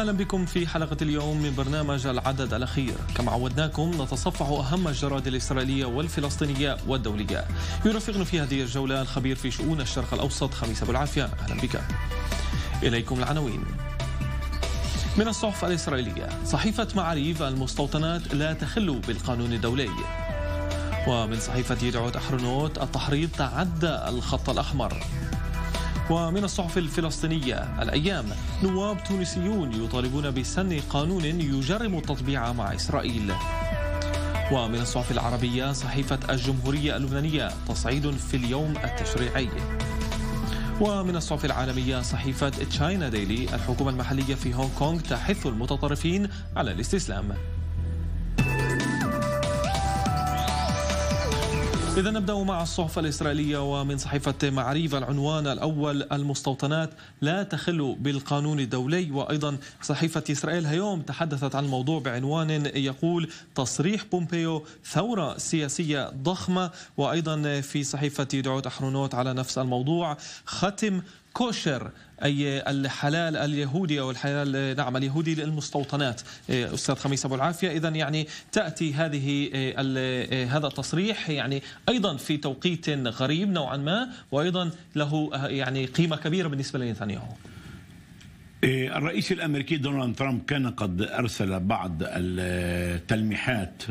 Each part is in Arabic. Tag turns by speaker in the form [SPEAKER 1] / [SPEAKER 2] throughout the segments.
[SPEAKER 1] أهلا بكم في حلقة اليوم من برنامج العدد الأخير كما عودناكم نتصفح أهم الجرائد الإسرائيلية والفلسطينية والدولية يرافقنا في هذه الجولة الخبير في شؤون الشرق الأوسط خميس أبو العافية أهلا بك إليكم العناوين من الصحف الإسرائيلية صحيفة معاريف المستوطنات لا تخل بالقانون الدولي ومن صحيفة يدعو أحرنوت التحريض تعدى الخط الأحمر ومن الصحف الفلسطينية الأيام نواب تونسيون يطالبون بسن قانون يجرم التطبيع مع إسرائيل ومن الصحف العربية صحيفة الجمهورية اللبنانية تصعيد في اليوم التشريعي ومن الصحف العالمية صحيفة تشاينا ديلي الحكومة المحلية في هونغ كونغ تحث المتطرفين على الاستسلام إذا نبدأ مع الصحف الإسرائيلية ومن صحيفة معريف العنوان الأول المستوطنات لا تخل بالقانون الدولي وأيضا صحيفة إسرائيل هيوم تحدثت عن الموضوع بعنوان يقول تصريح بومبيو ثورة سياسية ضخمة وأيضا في صحيفة دعوت أحرونوت على نفس الموضوع ختم كوشر اي الحلال اليهودي او الحلال نعم اليهودي للمستوطنات إيه، استاذ خميس ابو العافيه اذا يعني تاتي هذه إيه، إيه، هذا التصريح يعني ايضا في توقيت غريب نوعا ما وايضا له يعني قيمه كبيره بالنسبه لنتنياهو
[SPEAKER 2] الرئيس الامريكي دونالد ترامب كان قد ارسل بعض التلميحات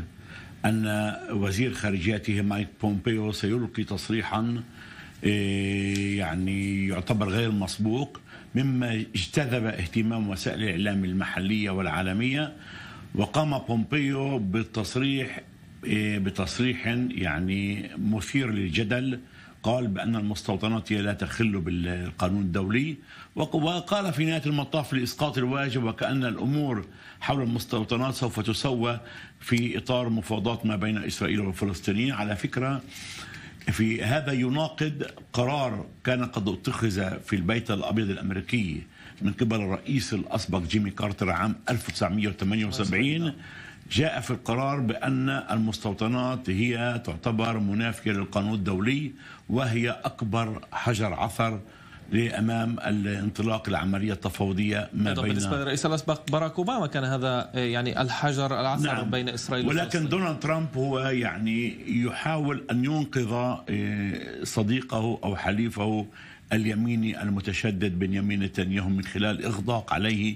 [SPEAKER 2] ان وزير خارجيته مايك بومبيو سيلقي تصريحا إيه، يعني يعتبر غير مسبوق مما اجتذب اهتمام وسائل الإعلام المحلية والعالمية وقام بومبيو بالتصريح إيه، بتصريح يعني مثير للجدل قال بأن المستوطنات هي لا تخل بالقانون الدولي وقال في نهاية المطاف لإسقاط الواجب وكأن الأمور حول المستوطنات سوف تسوى في إطار مفاوضات ما بين إسرائيل والفلسطينيين على فكرة في هذا يناقض قرار كان قد اتخذ في البيت الابيض الامريكي من قبل الرئيس الاسبق جيمي كارتر عام 1978 جاء في القرار بان المستوطنات هي تعتبر منافيه للقانون الدولي وهي اكبر حجر عثر لامام الانطلاق العمليه التفاوضيه ما بين بالنسبه للرئيس
[SPEAKER 1] الاسبق باراك اوباما كان هذا آه، يعني الحجر العصر نعم. بين اسرائيل ولكن
[SPEAKER 2] دونالد ترامب هو يعني يحاول ان ينقذ آه، صديقه او حليفه اليميني المتشدد بنيامين نتنياهو من خلال اغضاق عليه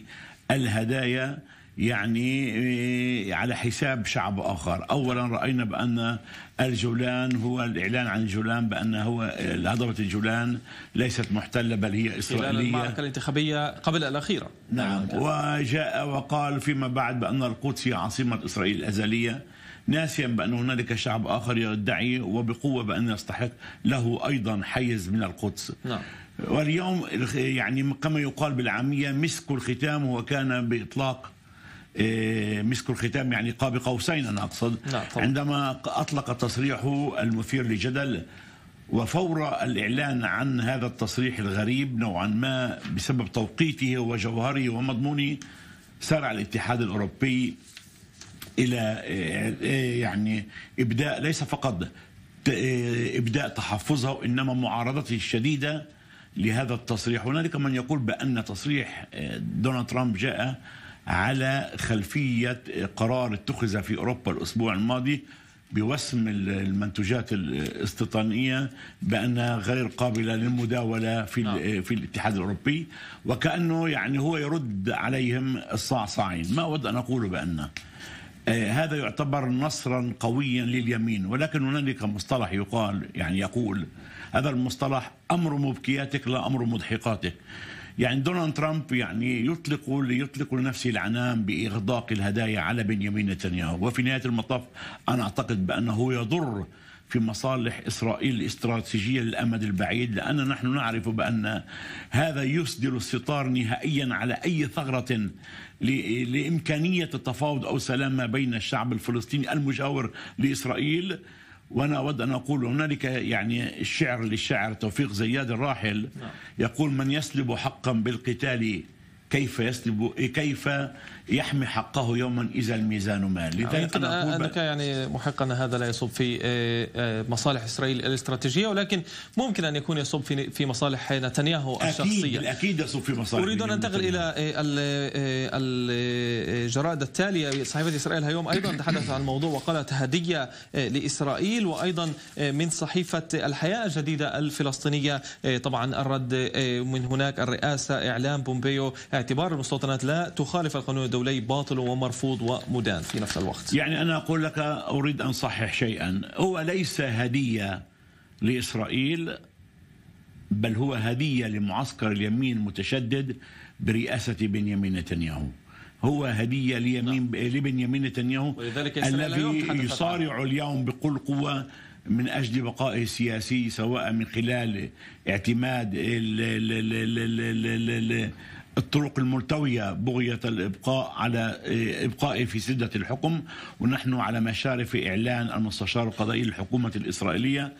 [SPEAKER 2] الهدايا يعني إيه، على حساب شعب آخر أولا رأينا بأن الجولان هو الإعلان عن الجولان بأن هو هضبة الجولان ليست محتلة بل هي إسرائيلية المعركة
[SPEAKER 1] الانتخابية قبل الأخيرة نعم. نعم
[SPEAKER 2] وجاء وقال فيما بعد بأن القدس هي عاصمة إسرائيل الأزلية ناسيا بأن هنالك شعب آخر يدعي وبقوة بأن يستحق له أيضا حيز من القدس نعم. واليوم يعني كما يقال بالعامية مسك الختام وكان بإطلاق إيه، مسك الختام يعني قاب قوسين أنا أقصد عندما أطلق تصريحه المثير لجدل وفور الإعلان عن هذا التصريح الغريب نوعا ما بسبب توقيته وجوهره ومضمونه سارع الاتحاد الأوروبي إلى إيه، إيه، يعني إبداء ليس فقط إبداء تحفظه وإنما معارضته الشديدة لهذا التصريح هنالك من يقول بأن تصريح دونالد ترامب جاء على خلفية قرار اتخذ في أوروبا الأسبوع الماضي بوسم المنتوجات الاستيطانية بأنها غير قابلة للمداولة في نعم. في الاتحاد الأوروبي وكأنه يعني هو يرد عليهم الصعصعين ما أود أن أقوله بأن آه، هذا يعتبر نصرا قويا لليمين ولكن هنالك مصطلح يقال يعني يقول هذا المصطلح أمر مبكياتك لا أمر مضحكاتك يعني دونالد ترامب يعني يطلق يطلق لنفسه العنان باغداق الهدايا على بنيامين نتنياهو وفي نهايه المطاف انا اعتقد بانه يضر في مصالح اسرائيل الاستراتيجيه للامد البعيد لان نحن نعرف بان هذا يسدل الستار نهائيا على اي ثغره لامكانيه التفاوض او سلام ما بين الشعب الفلسطيني المجاور لاسرائيل وانا اود ان اقول هنالك يعني الشعر للشاعر توفيق زياد الراحل نعم. يقول من يسلب حقا بالقتال كيف يسلب كيف يحمي حقه يوما اذا الميزان مال لذلك أنا أقول انك
[SPEAKER 1] يعني محق ان هذا لا يصب في آه، آه، مصالح اسرائيل الاستراتيجيه ولكن ممكن ان يكون يصب في في مصالح نتنياهو الشخصيه اكيد اكيد يصب في مصالح اريد ان انتقل الى آه، الجرائد التاليه صحيفه اسرائيل اليوم ايضا تحدث عن الموضوع وقالت هديه لاسرائيل وايضا من صحيفه الحياه الجديده الفلسطينيه طبعا الرد من هناك الرئاسه اعلام بومبيو باعتبار المستوطنات لا تخالف القانون الدولي باطل ومرفوض ومدان في نفس الوقت
[SPEAKER 2] يعني أنا أقول لك أريد أن صحح شيئا هو ليس هدية لإسرائيل بل هو هدية لمعسكر اليمين المتشدد برئاسة بنيامين نتنياهو هو هدية ليمين نعم. لبنيامين نتنياهو الذي يصارع اليوم بكل قوة من أجل بقائه السياسي سواء من خلال اعتماد ال ال ال ال ال الطرق الملتوية بغية الإبقاء على إيه، إبقائه في سدة الحكم ونحن على مشارف إعلان المستشار القضائي للحكومة الإسرائيلية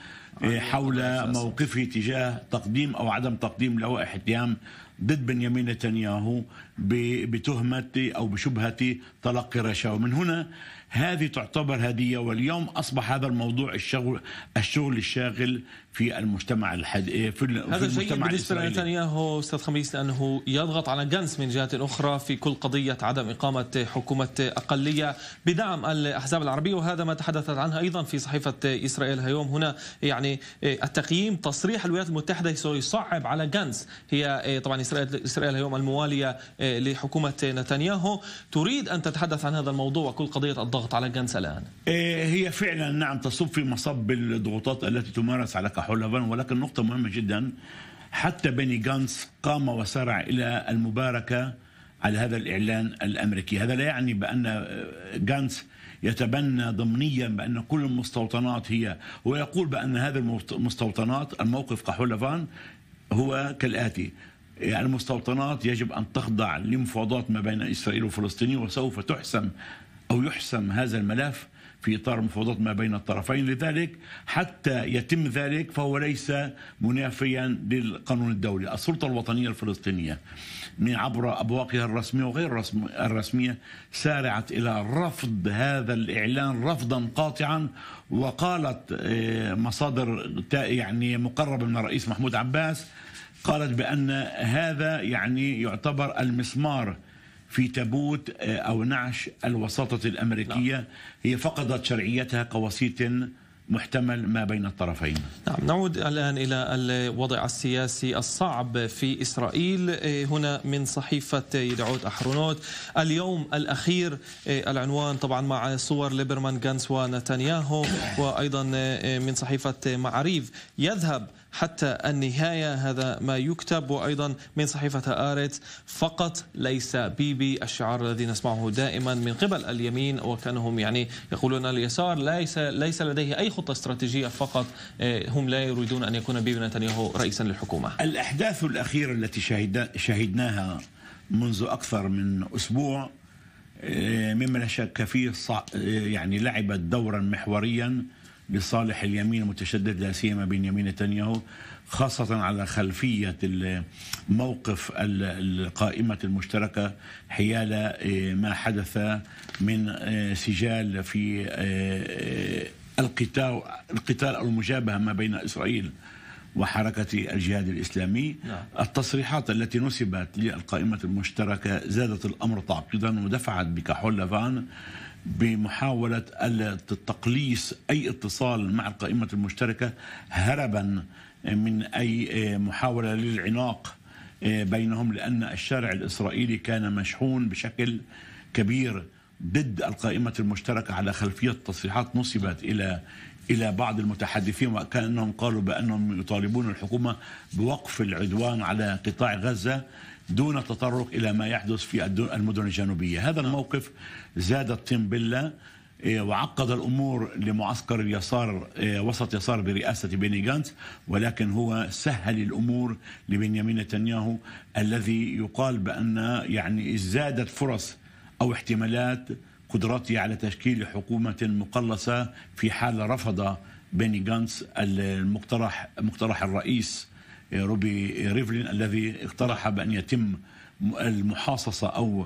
[SPEAKER 2] إيه، حول موقفه تجاه تقديم أو عدم تقديم لوائح اتهام ضد بنيامين نتنياهو بتهمة أو بشبهة تلقي رشاوى من هنا هذه تعتبر هدية واليوم أصبح هذا الموضوع الشغل, الشغل الشاغل في المجتمع الحد... إيه، في هذا في المجتمع بالنسبه
[SPEAKER 1] لنتنياهو استاذ خميس لانه يضغط على جانس من جهه اخرى في كل قضيه عدم اقامه حكومه اقليه بدعم الاحزاب العربيه وهذا ما تحدثت عنها ايضا في صحيفه اسرائيل هيوم هنا يعني إيه، التقييم تصريح الولايات المتحده سيصعب على جانس هي إيه، طبعا اسرائيل اسرائيل هيوم المواليه لحكومه نتنياهو تريد ان تتحدث عن هذا الموضوع وكل قضيه الضغط على جانس الان
[SPEAKER 2] هي فعلا نعم تصب في مصب الضغوطات التي تمارس على حلفا ولكن نقطة مهمة جدا حتى بني غانس قام وسارع إلى المباركة على هذا الإعلان الأمريكي هذا لا يعني بأن غانس يتبنى ضمنيا بأن كل المستوطنات هي ويقول بأن هذه المستوطنات الموقف كحولفان هو كالآتي يعني المستوطنات يجب أن تخضع لمفاوضات ما بين إسرائيل وفلسطين وسوف تحسم أو يحسم هذا الملف في إطار مفاوضات ما بين الطرفين لذلك حتى يتم ذلك فهو ليس منافيا للقانون الدولي السلطة الوطنية الفلسطينية عبر أبواقها الرسمية وغير الرسمية سارعت إلى رفض هذا الإعلان رفضا قاطعا وقالت آه، مصادر يعني مقربة من الرئيس محمود عباس قالت بأن هذا يعني يعتبر المسمار في تابوت آه، أو نعش الوساطة الأمريكية نعم. هي فقدت شرعيتها كوسيط محتمل ما بين الطرفين
[SPEAKER 1] نعم نعود الآن إلى الوضع السياسي الصعب في إسرائيل إيه، هنا من صحيفة يدعوت أحرونوت اليوم الأخير إيه، العنوان طبعا مع صور ليبرمان جانس ونتنياهو وأيضا إيه، من صحيفة معريف يذهب حتى النهاية هذا ما يكتب وأيضا من صحيفة آرت فقط ليس بيبي الشعار الذي نسمعه دائما من قبل اليمين وكأنهم يعني يقولون اليسار ليس ليس لديه أي خطوة خطة استراتيجية فقط آه، هم لا يريدون أن يكون بيبي نتنياهو رئيسا للحكومة
[SPEAKER 2] الأحداث الأخيرة التي شهدناها منذ أكثر من أسبوع آه، مما لا شك فيه آه، يعني لعبت دورا محوريا لصالح اليمين المتشدد لا سيما بنيامين نتنياهو خاصة على خلفية موقف القائمة المشتركة حيال ما حدث من سجال في القتال القتال او المجابهه ما بين اسرائيل وحركة الجهاد الإسلامي نعم. التصريحات التي نسبت للقائمة المشتركة زادت الأمر تعقيدا ودفعت بكحول لافان بمحاولة التقليص أي اتصال مع القائمة المشتركة هربا من أي محاولة للعناق بينهم لأن الشارع الإسرائيلي كان مشحون بشكل كبير ضد القائمة المشتركة على خلفية تصريحات نصبت إلى إلى بعض المتحدثين وكأنهم قالوا بأنهم يطالبون الحكومة بوقف العدوان على قطاع غزة دون تطرق إلى ما يحدث في المدن الجنوبية هذا نعم. الموقف زاد الطنبلة إيه، وعقد الامور لمعسكر اليسار إيه، وسط يسار برئاسه بيني جانت ولكن هو سهل الامور لبنيامين نتنياهو الذي يقال بان يعني زادت فرص أو احتمالات قدرته على تشكيل حكومة مقلصة في حال رفض بيني جانس المقترح مقترح الرئيس روبي ريفلين الذي اقترح بأن يتم المحاصصة أو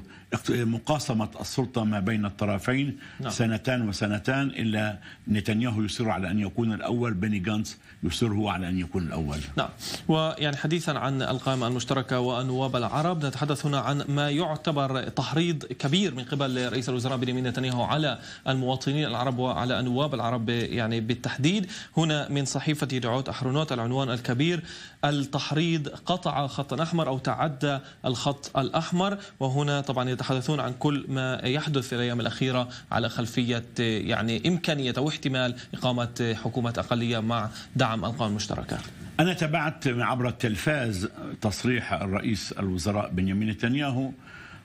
[SPEAKER 2] مقاسمة السلطة ما بين الطرفين نعم. سنتان وسنتان إلا نتنياهو يصر على أن يكون الأول بني جانس يصر هو على أن يكون الأول نعم
[SPEAKER 1] ويعني حديثا عن القائمة المشتركة والنواب العرب نتحدث هنا عن ما يعتبر تحريض كبير من قبل رئيس الوزراء بنيامين نتنياهو على المواطنين العرب وعلى النواب العرب يعني بالتحديد هنا من صحيفة دعوت أحرونوت العنوان الكبير التحريض قطع خطا أحمر أو تعدى الخط الأحمر وهنا طبعا يتحدثون عن كل ما يحدث في الأيام الأخيرة على خلفية يعني إمكانية أو احتمال إقامة حكومة أقلية مع دعم القوى المشتركة
[SPEAKER 2] أنا تابعت عبر التلفاز تصريح الرئيس الوزراء بنيامين نتنياهو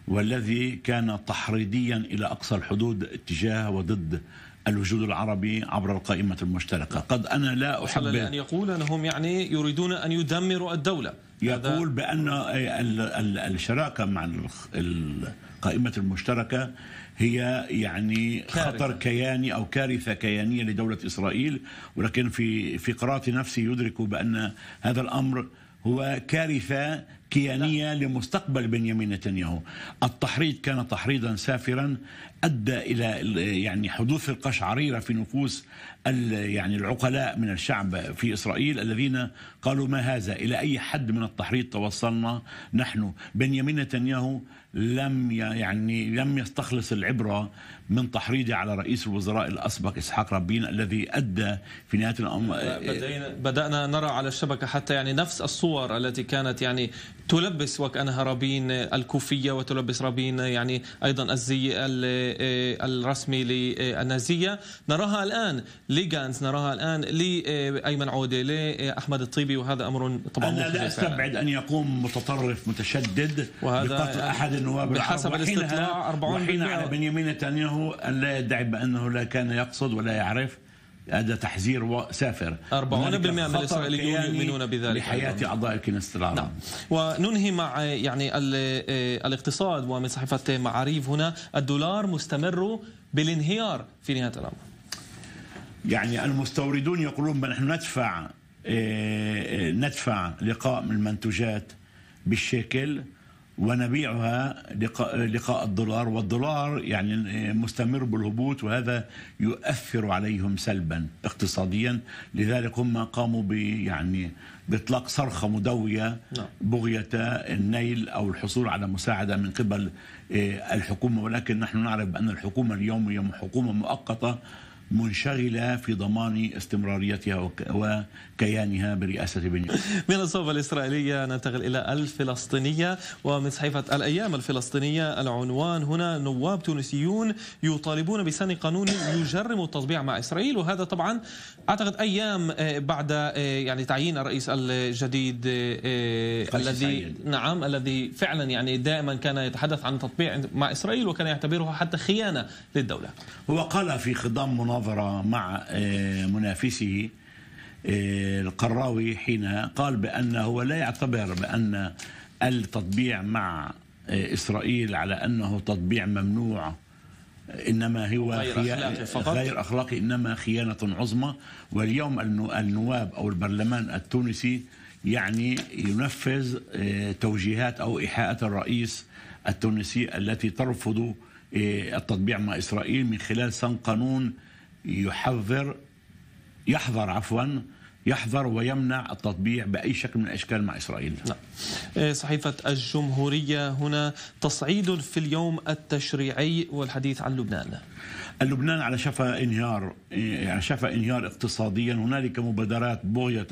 [SPEAKER 2] والذي كان تحريضيا إلى أقصى الحدود اتجاه وضد الوجود العربي عبر القائمة المشتركة قد أنا لا أحب أن
[SPEAKER 1] يقول أنهم يعني يريدون أن يدمروا الدولة
[SPEAKER 2] يقول بأن الشراكة مع القائمة المشتركة هي يعني خطر كياني أو كارثة كيانية لدولة إسرائيل ولكن في في قراءة نفسي يدرك بأن هذا الأمر هو كارثة كيانية لمستقبل بنيامين نتنياهو التحريض كان تحريضا سافرا أدى إلى يعني حدوث القشعريرة في نفوس يعني العقلاء من الشعب في إسرائيل الذين قالوا ما هذا إلى أي حد من التحريض توصلنا نحن بنيامين نتنياهو لم يعني لم يستخلص العبره من تحريضه على رئيس الوزراء الاسبق اسحاق رابين الذي ادى في نهايه الامر
[SPEAKER 1] بدانا نرى على الشبكه حتى يعني نفس الصور التي كانت يعني تلبس وكانها رابين الكوفيه وتلبس رابين يعني ايضا الزي الرسمي للنازيه نراها الان لجانز نراها الان لايمن عوده لاحمد الطيبي وهذا امر طبعا انا لا استبعد
[SPEAKER 2] ان يقوم متطرف متشدد وهذا بقتل احد يعني النواب بحسب الاستطلاع 40% وحين على بنيامين نتنياهو أن لا يدعي بأنه لا كان يقصد ولا يعرف هذا تحذير سافر 40% من الاسرائيليون يؤمنون بذلك لحياه اعضاء كنيسه العرب نعم
[SPEAKER 1] وننهي مع يعني آه، الاقتصاد ومن صحيفه معاريف هنا الدولار مستمر بالانهيار في نهايه الامر
[SPEAKER 2] يعني المستوردون يقولون نحن ندفع آه، آه، ندفع لقاء من المنتوجات بالشكل ونبيعها لقاء, لقاء الدولار والدولار يعني مستمر بالهبوط وهذا يؤثر عليهم سلبا اقتصاديا لذلك هم قاموا ب يعني باطلاق صرخه مدويه نعم. بغيه النيل او الحصول على مساعده من قبل آه، الحكومه ولكن نحن نعرف بان الحكومه اليوم هي حكومه مؤقته منشغلة في ضمان استمراريتها وكيانها برئاسة بنيامين
[SPEAKER 1] من الصحف الإسرائيلية ننتقل إلى الفلسطينية ومن صحيفة الأيام الفلسطينية العنوان هنا نواب تونسيون يطالبون بسن قانون يجرم التطبيع مع إسرائيل وهذا طبعا أعتقد أيام آه، بعد آه، يعني تعيين الرئيس الجديد آه، الذي نعم الذي فعلا يعني دائما كان يتحدث عن تطبيع مع إسرائيل وكان يعتبرها حتى خيانة للدولة
[SPEAKER 2] وقال في خضم مناظرة محاضرة مع آه، منافسه آه، القراوي حين قال بأنه لا يعتبر بأن التطبيع مع آه، إسرائيل على أنه تطبيع ممنوع إنما هو غير أخلاقي, فقط. غير أخلاقي إنما خيانة عظمى واليوم النواب أو البرلمان التونسي يعني ينفذ توجيهات أو إيحاءات الرئيس التونسي التي ترفض التطبيع مع إسرائيل من خلال سن قانون يحظر يحظر عفوا يحظر ويمنع التطبيع بأي شكل من الأشكال مع
[SPEAKER 1] إسرائيل نعم. إيه، صحيفة الجمهورية هنا تصعيد في اليوم التشريعي والحديث عن لبنان
[SPEAKER 2] لبنان على شفا انهيار إيه، على شفا انهيار اقتصاديا هنالك مبادرات بغية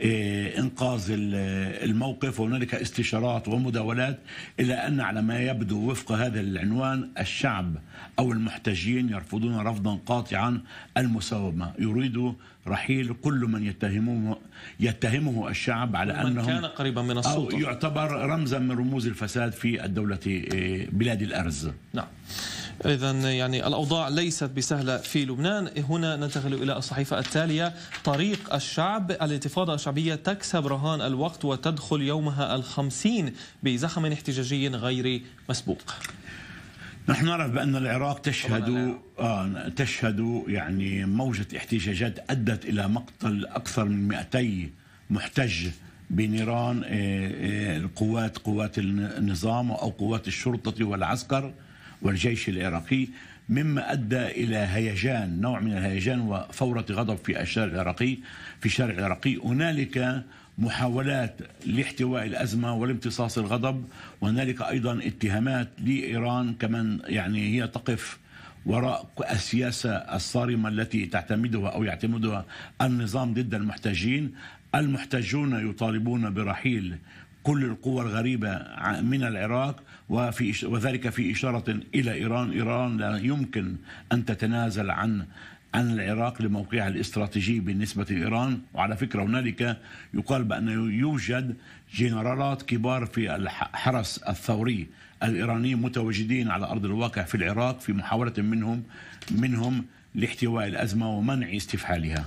[SPEAKER 2] إيه، انقاذ الموقف وهنالك استشارات ومداولات الا ان على ما يبدو وفق هذا العنوان الشعب او المحتجين يرفضون رفضا قاطعا المساومه يريد رحيل كل من يتهمه يتهمه الشعب على انه كان قريبا من السلطه أو يعتبر رمزا من رموز الفساد في الدوله إيه، بلاد الارز
[SPEAKER 1] نعم إذا يعني الأوضاع ليست بسهلة في لبنان هنا ننتقل إلى الصحيفة التالية طريق الشعب الانتفاضة الشعبية تكسب رهان الوقت وتدخل يومها الخمسين بزخم احتجاجي غير مسبوق
[SPEAKER 2] نحن نعرف بأن العراق تشهد آه تشهد يعني موجة احتجاجات أدت إلى مقتل أكثر من 200 محتج بنيران آه، آه، القوات قوات النظام أو قوات الشرطة والعسكر والجيش العراقي مما ادى الى هيجان نوع من الهيجان وفوره غضب في الشارع العراقي في الشارع العراقي هنالك محاولات لاحتواء الازمه والامتصاص الغضب وهنالك ايضا اتهامات لايران كمن يعني هي تقف وراء السياسه الصارمه التي تعتمدها او يعتمدها النظام ضد المحتجين المحتجون يطالبون برحيل كل القوى الغريبه من العراق وفي وذلك في إشارة إلى إيران إيران لا يمكن أن تتنازل عن عن العراق لموقعها الاستراتيجي بالنسبة لإيران وعلى فكرة هنالك يقال بأنه يوجد جنرالات كبار في الحرس الثوري الإيراني متواجدين على أرض الواقع في العراق في محاولة منهم منهم لاحتواء الأزمة ومنع استفحالها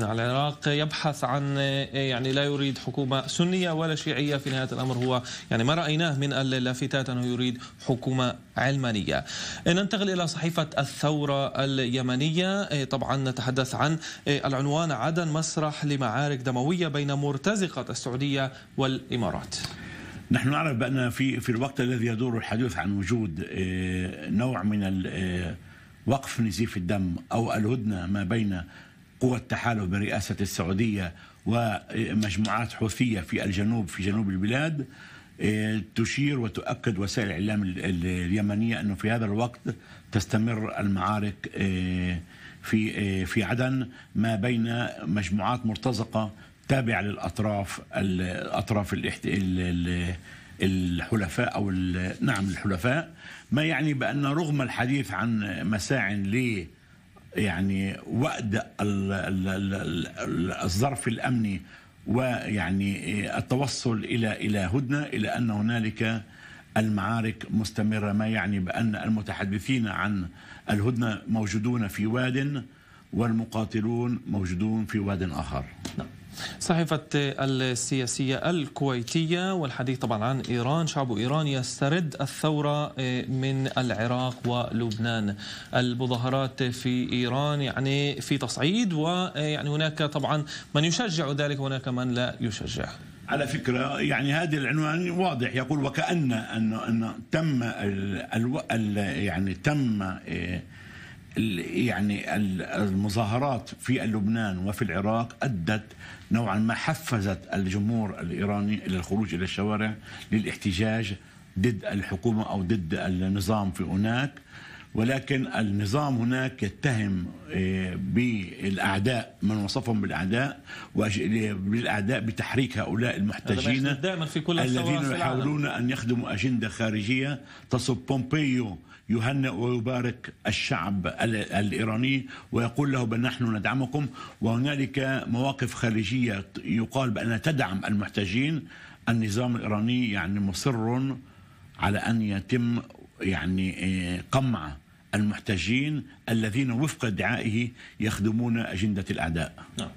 [SPEAKER 1] على العراق يبحث عن إيه، يعني لا يريد حكومة سنية ولا شيعية في نهاية الأمر هو يعني ما رأيناه من اللافتات أنه يريد حكومة علمانية إيه، ننتقل إلى صحيفة الثورة اليمنية إيه، طبعا نتحدث عن العنوان عدن مسرح لمعارك دموية بين مرتزقة السعودية والإمارات
[SPEAKER 2] نحن نعرف بأن في في الوقت الذي يدور الحديث عن وجود نوع من وقف نزيف الدم أو الهدنة ما بين قوى التحالف برئاسة السعودية ومجموعات حوثية في الجنوب في جنوب البلاد آه، تشير وتؤكد وسائل الإعلام اليمنية أنه في هذا الوقت تستمر المعارك آه، في آه، في عدن ما بين مجموعات مرتزقة تابعة للأطراف الأطراف الحلفاء أو نعم الحلفاء ما يعني بأن رغم الحديث عن مساع ليه يعني وقد الظرف الأمني ويعني التوصل إلى إلى هدنة إلى أن هنالك المعارك مستمرة ما يعني بأن المتحدثين عن الهدنة موجودون في واد والمقاتلون موجودون في واد آخر نعم.
[SPEAKER 1] صحيفة السياسية الكويتية والحديث طبعا عن إيران شعب إيران يسترد الثورة آه، من العراق ولبنان المظاهرات في إيران يعني في تصعيد ويعني آه، هناك طبعا من يشجع ذلك وهناك من لا يشجع على
[SPEAKER 2] فكرة يعني هذا العنوان واضح يقول وكأن أن أن تم ال ال يعني تم آه، يعني المظاهرات في لبنان وفي العراق ادت نوعا ما حفزت الجمهور الإيراني إلى الخروج إلى الشوارع للاحتجاج ضد الحكومة أو ضد النظام في هناك ولكن النظام هناك يتهم آه، بالاعداء من وصفهم بالاعداء بالاعداء بتحريك هؤلاء المحتجين دائما في كل الذين يحاولون ان يخدموا اجنده خارجيه تصب بومبيو يهنئ ويبارك الشعب الإيراني ويقول له بأن نحن ندعمكم وهنالك مواقف خارجية يقال بأنها تدعم المحتاجين النظام الإيراني يعني مصر على أن يتم يعني آه، قمع المحتاجين الذين وفق ادعائه يخدمون أجندة الأعداء
[SPEAKER 1] نعم.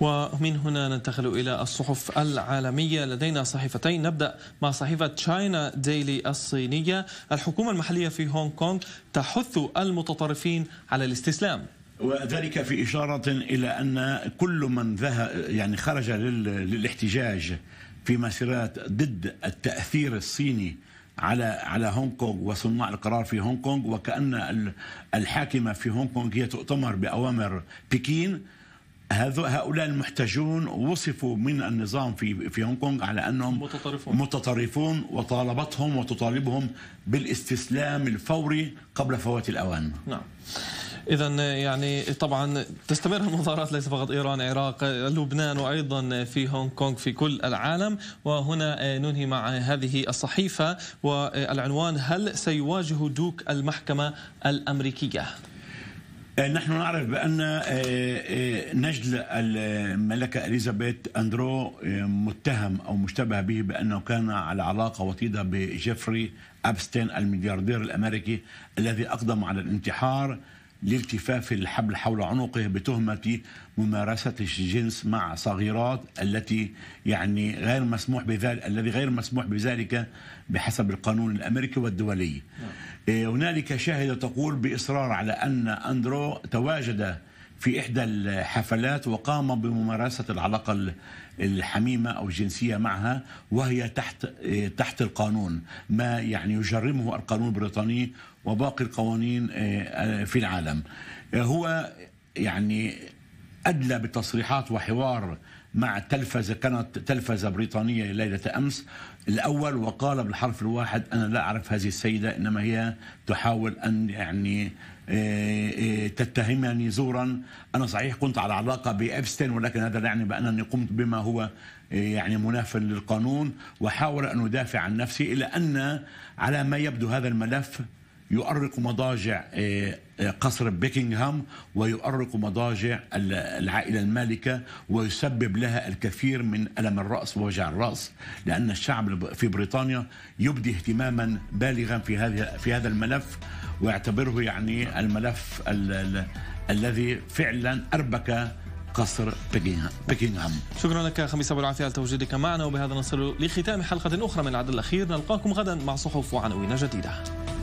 [SPEAKER 1] ومن هنا ننتقل إلى الصحف العالمية لدينا صحيفتين نبدأ مع صحيفة تشاينا ديلي الصينية الحكومة المحلية في هونغ كونغ تحث المتطرفين على الاستسلام
[SPEAKER 2] وذلك في إشارة إلى أن كل من ذهب يعني خرج للاحتجاج في مسيرات ضد التأثير الصيني على على هونغ كونغ وصناع القرار في هونغ كونغ وكأن الحاكمة في هونغ كونغ هي تؤتمر بأوامر بكين هؤلاء المحتجون وصفوا من النظام في في هونغ كونغ على انهم متطرفون متطرفون وطالبتهم وتطالبهم بالاستسلام الفوري قبل فوات الاوان.
[SPEAKER 1] نعم. اذا يعني طبعا تستمر المظاهرات ليس فقط ايران العراق لبنان وايضا في هونغ كونغ في كل العالم وهنا ننهي مع هذه الصحيفه والعنوان هل سيواجه دوك المحكمه الامريكيه؟
[SPEAKER 2] آه، نحن نعرف بأن آه، آه، نجل الملكة إليزابيث أندرو متهم أو مشتبه به بأنه كان على علاقة وطيدة بجيفري أبستين الملياردير الأمريكي الذي أقدم على الانتحار لالتفاف الحبل حول عنقه بتهمة ممارسة الجنس مع صغيرات التي يعني غير مسموح بذلك الذي غير مسموح بذلك بحسب القانون الأمريكي والدولي. نعم. إيه، هنالك شاهدة تقول بإصرار على أن أندرو تواجد في إحدى الحفلات وقام بممارسة العلاقة الحميمة أو الجنسية معها وهي تحت إيه، تحت القانون ما يعني يجرمه القانون البريطاني وباقي القوانين إيه، آه، في العالم هو يعني أدلى بتصريحات وحوار مع تلفزة كانت تلفزة بريطانية ليلة أمس الأول وقال بالحرف الواحد أنا لا أعرف هذه السيدة إنما هي تحاول أن يعني آه، آه، تتهمني زورا أنا صحيح كنت على علاقة بأبستين ولكن هذا لا يعني بأنني قمت بما هو آه، يعني مناف للقانون وحاول أن أدافع عن نفسي إلى أن على ما يبدو هذا الملف يؤرق مضاجع آه، آه، قصر بيكنغهام ويؤرق مضاجع العائلة المالكة ويسبب لها الكثير من ألم الرأس ووجع الرأس لأن الشعب في بريطانيا يبدي اهتماما بالغا في هذا في هذا الملف ويعتبره يعني الملف ال ال الذي فعلا أربك قصر بيكنغهام
[SPEAKER 1] شكرا لك خميس أبو العافية على تواجدك معنا وبهذا نصل لختام حلقة أخرى من العدد الأخير نلقاكم غدا مع صحف وعناوين جديدة